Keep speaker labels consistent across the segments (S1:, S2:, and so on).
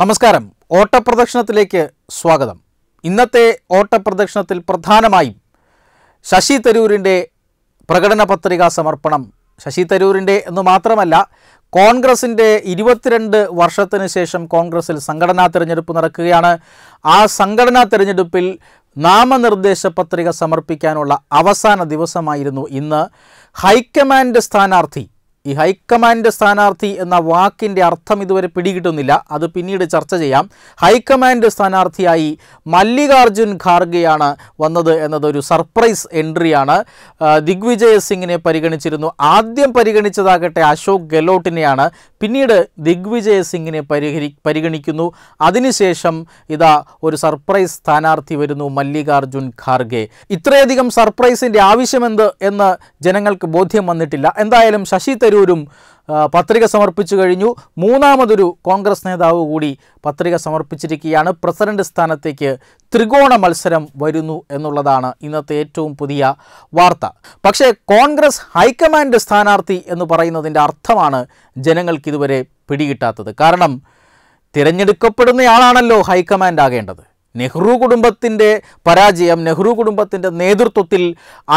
S1: നമസ്കാരം ഓട്ടപ്രദക്ഷിണത്തിലേക്ക് സ്വാഗതം ഇന്നത്തെ ഓട്ടപ്രദക്ഷിണത്തിൽ പ്രധാനമായും ശശി തരൂരിൻ്റെ പ്രകടന പത്രിക സമർപ്പണം ശശി തരൂരിൻ്റെ എന്ന് മാത്രമല്ല കോൺഗ്രസിൻ്റെ ഇരുപത്തിരണ്ട് വർഷത്തിന് ശേഷം കോൺഗ്രസിൽ സംഘടനാ തിരഞ്ഞെടുപ്പ് നടക്കുകയാണ് ആ സംഘടനാ തിരഞ്ഞെടുപ്പിൽ നാമനിർദ്ദേശ പത്രിക സമർപ്പിക്കാനുള്ള അവസാന ദിവസമായിരുന്നു ഇന്ന് ഹൈക്കമാൻഡ് സ്ഥാനാർത്ഥി ഈ ഹൈക്കമാൻഡ് സ്ഥാനാർത്ഥി എന്ന വാക്കിൻ്റെ അർത്ഥം ഇതുവരെ പിടികിട്ടുന്നില്ല അത് പിന്നീട് ചർച്ച ചെയ്യാം ഹൈക്കമാൻഡ് സ്ഥാനാർത്ഥിയായി മല്ലികാർജുൻ ഖാർഗെയാണ് വന്നത് എന്നതൊരു സർപ്രൈസ് എൻട്രിയാണ് ദിഗ്വിജയ് സിംഗിനെ പരിഗണിച്ചിരുന്നു ആദ്യം പരിഗണിച്ചതാകട്ടെ അശോക് ഗെലോട്ടിനെയാണ് പിന്നീട് ദിഗ്വിജയ് സിംഗിനെ പരിഹരി പരിഗണിക്കുന്നു അതിനുശേഷം ഇതാ ഒരു സർപ്രൈസ് സ്ഥാനാർത്ഥി വരുന്നു മല്ലികാർജുൻ ഖാർഗെ ഇത്രയധികം സർപ്രൈസിൻ്റെ ആവശ്യമെന്ത് എന്ന് ജനങ്ങൾക്ക് ബോധ്യം വന്നിട്ടില്ല എന്തായാലും ശശി തരൂരും പത്രിക സമർപ്പിച്ചു കഴിഞ്ഞു മൂന്നാമതൊരു കോൺഗ്രസ് നേതാവ് കൂടി പത്രിക സമർപ്പിച്ചിരിക്കുകയാണ് പ്രസിഡന്റ് സ്ഥാനത്തേക്ക് ത്രികോണ മത്സരം വരുന്നു എന്നുള്ളതാണ് ഇന്നത്തെ ഏറ്റവും പുതിയ വാർത്ത പക്ഷേ കോൺഗ്രസ് ഹൈക്കമാൻഡ് സ്ഥാനാർത്ഥി എന്ന് പറയുന്നതിൻ്റെ അർത്ഥമാണ് ജനങ്ങൾക്കിതുവരെ പിടികിട്ടാത്തത് കാരണം തിരഞ്ഞെടുക്കപ്പെടുന്നയാളാണല്ലോ ഹൈക്കമാൻഡ് ആകേണ്ടത് നെഹ്റു കുടുംബത്തിൻ്റെ പരാജയം നെഹ്റു കുടുംബത്തിൻ്റെ നേതൃത്വത്തിൽ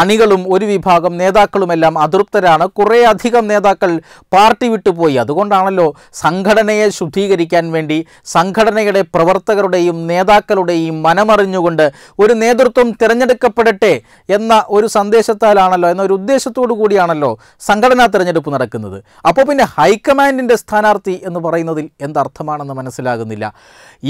S1: അണികളും ഒരു വിഭാഗം നേതാക്കളുമെല്ലാം അതൃപ്തരാണ് കുറേയധികം നേതാക്കൾ പാർട്ടി വിട്ടുപോയി അതുകൊണ്ടാണല്ലോ സംഘടനയെ ശുദ്ധീകരിക്കാൻ വേണ്ടി സംഘടനയുടെ പ്രവർത്തകരുടെയും നേതാക്കളുടെയും മനമറിഞ്ഞുകൊണ്ട് ഒരു നേതൃത്വം തിരഞ്ഞെടുക്കപ്പെടട്ടെ എന്ന ഒരു സന്ദേശത്താലാണല്ലോ എന്ന ഒരു ഉദ്ദേശത്തോടു കൂടിയാണല്ലോ സംഘടനാ തിരഞ്ഞെടുപ്പ് നടക്കുന്നത് അപ്പോൾ പിന്നെ ഹൈക്കമാൻഡിൻ്റെ സ്ഥാനാർത്ഥി എന്ന് പറയുന്നതിൽ എന്തർത്ഥമാണെന്ന് മനസ്സിലാകുന്നില്ല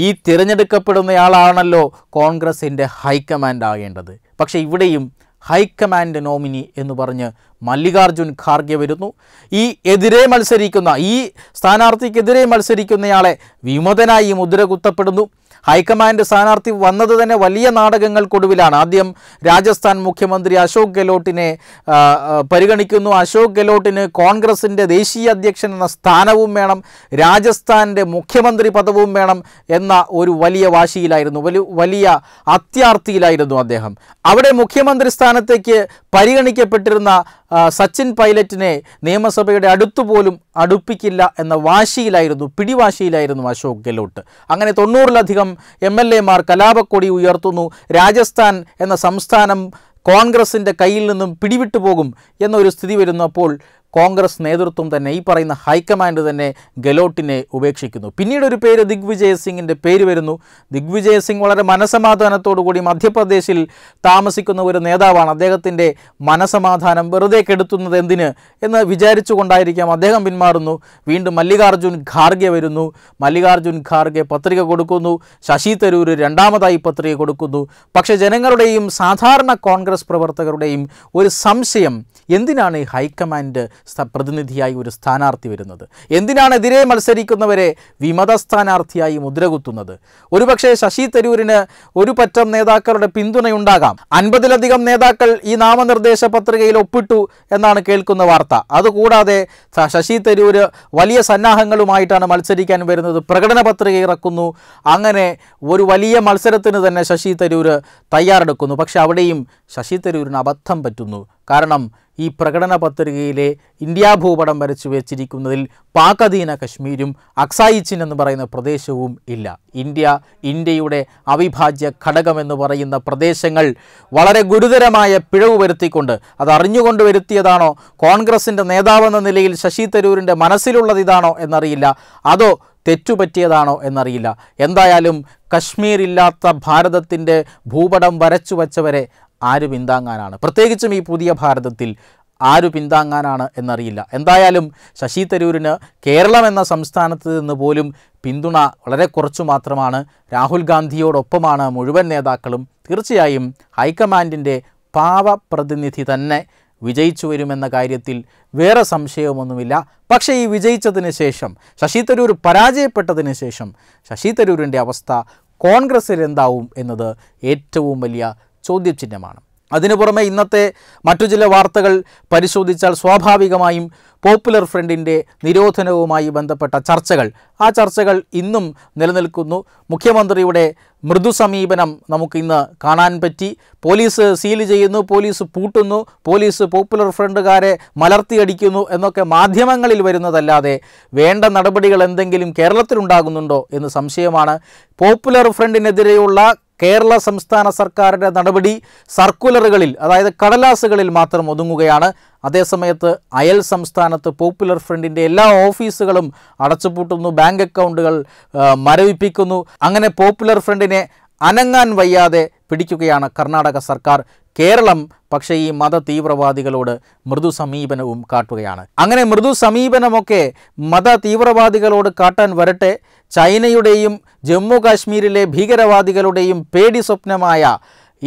S1: ഈ തിരഞ്ഞെടുക്കപ്പെടുന്നയാളാണ് ആണല്ലോ കോൺഗ്രസിൻ്റെ ഹൈക്കമാൻഡ് ആകേണ്ടത് പക്ഷേ ഇവിടെയും ഹൈക്കമാൻഡ് നോമിനി എന്ന് പറഞ്ഞ് മല്ലികാർജുൻ ഖാർഗെ വരുന്നു ഈ എതിരെ മത്സരിക്കുന്ന ഈ സ്ഥാനാർത്ഥിക്കെതിരെ മത്സരിക്കുന്നയാളെ വിമതനായി മുദ്ര കുത്തപ്പെടുന്നു ഹൈക്കമാൻഡ് സ്ഥാനാർത്ഥി വന്നത് തന്നെ വലിയ നാടകങ്ങൾക്കൊടുവിലാണ് ആദ്യം രാജസ്ഥാൻ മുഖ്യമന്ത്രി അശോക് ഗെലോട്ടിനെ പരിഗണിക്കുന്നു അശോക് ഗെലോട്ടിന് കോൺഗ്രസിൻ്റെ ദേശീയ അധ്യക്ഷൻ എന്ന സ്ഥാനവും വേണം രാജസ്ഥാൻ്റെ മുഖ്യമന്ത്രി പദവും വേണം എന്ന ഒരു വലിയ വാശിയിലായിരുന്നു വലിയ അത്യാർത്തിയിലായിരുന്നു അദ്ദേഹം അവിടെ മുഖ്യമന്ത്രി സ്ഥാനത്തേക്ക് പരിഗണിക്കപ്പെട്ടിരുന്ന സച്ചിൻ പൈലറ്റിനെ നിയമസഭയുടെ അടുത്തുപോലും അടുപ്പിക്കില്ല എന്ന വാശിയിലായിരുന്നു പിടിവാശിയിലായിരുന്നു അശോക് ഗെലോട്ട് അങ്ങനെ തൊണ്ണൂറിലധികം എം എൽ എമാർ കലാപക്കൊടി ഉയർത്തുന്നു രാജസ്ഥാൻ എന്ന സംസ്ഥാനം കോൺഗ്രസിൻ്റെ കയ്യിൽ നിന്നും പിടിവിട്ടു പോകും എന്നൊരു സ്ഥിതി വരുന്നപ്പോൾ കോൺഗ്രസ് നേതൃത്വം തന്നെ ഈ പറയുന്ന ഹൈക്കമാൻഡ് തന്നെ ഗെലോട്ടിനെ ഉപേക്ഷിക്കുന്നു പിന്നീട് ഒരു പേര് ദിഗ്വിജയ് സിംഗിൻ്റെ പേര് വരുന്നു ദിഗ്വിജയ് സിംഗ് വളരെ മനസമാധാനത്തോടുകൂടി മധ്യപ്രദേശിൽ താമസിക്കുന്ന ഒരു നേതാവാണ് അദ്ദേഹത്തിൻ്റെ മനസമാധാനം വെറുതെ കെടുത്തുന്നത് എന്തിന് എന്ന് വിചാരിച്ചുകൊണ്ടായിരിക്കാം അദ്ദേഹം പിന്മാറുന്നു വീണ്ടും മല്ലികാർജ്ജുൻ ഖാർഗെ വരുന്നു മല്ലികാർജ്ജുൻ ഖാർഗെ പത്രിക കൊടുക്കുന്നു ശശി തരൂർ രണ്ടാമതായി പത്രിക കൊടുക്കുന്നു പക്ഷേ ജനങ്ങളുടെയും സാധാരണ കോൺഗ്രസ് പ്രവർത്തകരുടെയും ഒരു സംശയം എന്തിനാണ് ഈ ഹൈക്കമാൻഡ് പ്രതിനിധിയായി ഒരു സ്ഥാനാർത്ഥി വരുന്നത് എന്തിനാണ് എതിരെ മത്സരിക്കുന്നവരെ വിമത സ്ഥാനാർത്ഥിയായി മുദ്രകുത്തുന്നത് ഒരുപക്ഷെ ശശി തരൂരിന് ഒരു പറ്റം നേതാക്കളുടെ പിന്തുണയുണ്ടാകാം അൻപതിലധികം നേതാക്കൾ ഈ നാമനിർദ്ദേശ പത്രികയിൽ ഒപ്പിട്ടു എന്നാണ് കേൾക്കുന്ന വാർത്ത അതുകൂടാതെ ശശി തരൂർ വലിയ സന്നാഹങ്ങളുമായിട്ടാണ് മത്സരിക്കാൻ വരുന്നത് പ്രകടന പത്രിക ഇറക്കുന്നു അങ്ങനെ ഒരു വലിയ മത്സരത്തിന് തന്നെ ശശി തരൂർ തയ്യാറെടുക്കുന്നു പക്ഷെ അവിടെയും ശശി തരൂരിന് അബദ്ധം പറ്റുന്നു കാരണം ഈ പ്രകടന പത്രികയിലെ ഇന്ത്യാ ഭൂപടം വരച്ചു വെച്ചിരിക്കുന്നതിൽ പാക് അധീന കശ്മീരും അക്സായിച്ചിൻ എന്ന് പറയുന്ന പ്രദേശവും ഇല്ല ഇന്ത്യ ഇന്ത്യയുടെ അവിഭാജ്യ ഘടകമെന്ന് പറയുന്ന പ്രദേശങ്ങൾ വളരെ ഗുരുതരമായ പിഴവ് വരുത്തിക്കൊണ്ട് അത് വരുത്തിയതാണോ കോൺഗ്രസിൻ്റെ നേതാവെന്ന നിലയിൽ ശശി തരൂരിൻ്റെ മനസ്സിലുള്ളത് ഇതാണോ എന്നറിയില്ല അതോ തെറ്റുപറ്റിയതാണോ എന്നറിയില്ല എന്തായാലും കശ്മീരില്ലാത്ത ഭാരതത്തിൻ്റെ ഭൂപടം വരച്ചു വച്ചവരെ ആര് പിന്താങ്ങാനാണ് പ്രത്യേകിച്ചും ഈ പുതിയ ഭാരതത്തിൽ ആര് പിന്താങ്ങാനാണ് എന്നറിയില്ല എന്തായാലും ശശി തരൂരിന് കേരളം എന്ന സംസ്ഥാനത്ത് നിന്ന് പോലും പിന്തുണ വളരെ കുറച്ചു മാത്രമാണ് രാഹുൽ ഗാന്ധിയോടൊപ്പമാണ് മുഴുവൻ നേതാക്കളും തീർച്ചയായും ഹൈക്കമാൻഡിൻ്റെ പാവപ്രതിനിധി തന്നെ വിജയിച്ചു വരുമെന്ന കാര്യത്തിൽ വേറെ സംശയമൊന്നുമില്ല പക്ഷേ ഈ വിജയിച്ചതിന് ശേഷം ശശി തരൂർ പരാജയപ്പെട്ടതിന് ശേഷം ശശി തരൂരിൻ്റെ അവസ്ഥ കോൺഗ്രസ്സിൽ എന്താവും എന്നത് ഏറ്റവും വലിയ ചോദ്യചിഹ്നമാണ് അതിനു പുറമെ ഇന്നത്തെ മറ്റു ചില വാർത്തകൾ പരിശോധിച്ചാൽ സ്വാഭാവികമായും പോപ്പുലർ ഫ്രണ്ടിൻ്റെ നിരോധനവുമായി ബന്ധപ്പെട്ട ചർച്ചകൾ ആ ചർച്ചകൾ ഇന്നും നിലനിൽക്കുന്നു മുഖ്യമന്ത്രിയുടെ മൃദു സമീപനം നമുക്ക് ഇന്ന് കാണാൻ പറ്റി പോലീസ് സീൽ ചെയ്യുന്നു പോലീസ് പൂട്ടുന്നു പോലീസ് പോപ്പുലർ ഫ്രണ്ടുകാരെ മലർത്തിയടിക്കുന്നു എന്നൊക്കെ മാധ്യമങ്ങളിൽ വരുന്നതല്ലാതെ വേണ്ട നടപടികൾ എന്തെങ്കിലും കേരളത്തിലുണ്ടാകുന്നുണ്ടോ എന്ന് സംശയമാണ് പോപ്പുലർ ഫ്രണ്ടിനെതിരെയുള്ള കേരള സംസ്ഥാന സർക്കാരിൻ്റെ നടപടി സർക്കുലറുകളിൽ അതായത് കടലാസുകളിൽ മാത്രം ഒതുങ്ങുകയാണ് അതേസമയത്ത് അയൽ സംസ്ഥാനത്ത് പോപ്പുലർ ഫ്രണ്ടിൻ്റെ എല്ലാ ഓഫീസുകളും അടച്ചുപൂട്ടുന്നു ബാങ്ക് അക്കൗണ്ടുകൾ മരവിപ്പിക്കുന്നു അങ്ങനെ പോപ്പുലർ ഫ്രണ്ടിനെ അനങ്ങാൻ വയ്യാതെ പിടിക്കുകയാണ് കർണാടക സർക്കാർ കേരളം പക്ഷേ ഈ മത തീവ്രവാദികളോട് മൃദു സമീപനവും കാട്ടുകയാണ് അങ്ങനെ മൃദു സമീപനമൊക്കെ മത തീവ്രവാദികളോട് കാട്ടാൻ വരട്ടെ ചൈനയുടെയും ജമ്മു കാശ്മീരിലെ ഭീകരവാദികളുടെയും പേടി സ്വപ്നമായ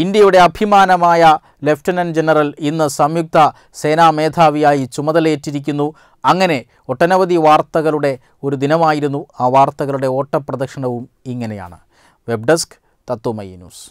S1: ഇന്ത്യയുടെ അഭിമാനമായ ലഫ്റ്റനൻറ്റ് ജനറൽ ഇന്ന് സംയുക്ത സേനാ മേധാവിയായി ചുമതലയേറ്റിരിക്കുന്നു അങ്ങനെ ഒട്ടനവധി വാർത്തകളുടെ ഒരു ദിനമായിരുന്നു ആ വാർത്തകളുടെ ഓട്ടപ്രദക്ഷിണവും ഇങ്ങനെയാണ് വെബ് ഡെസ്ക് തത്വമൈ ന്യൂസ്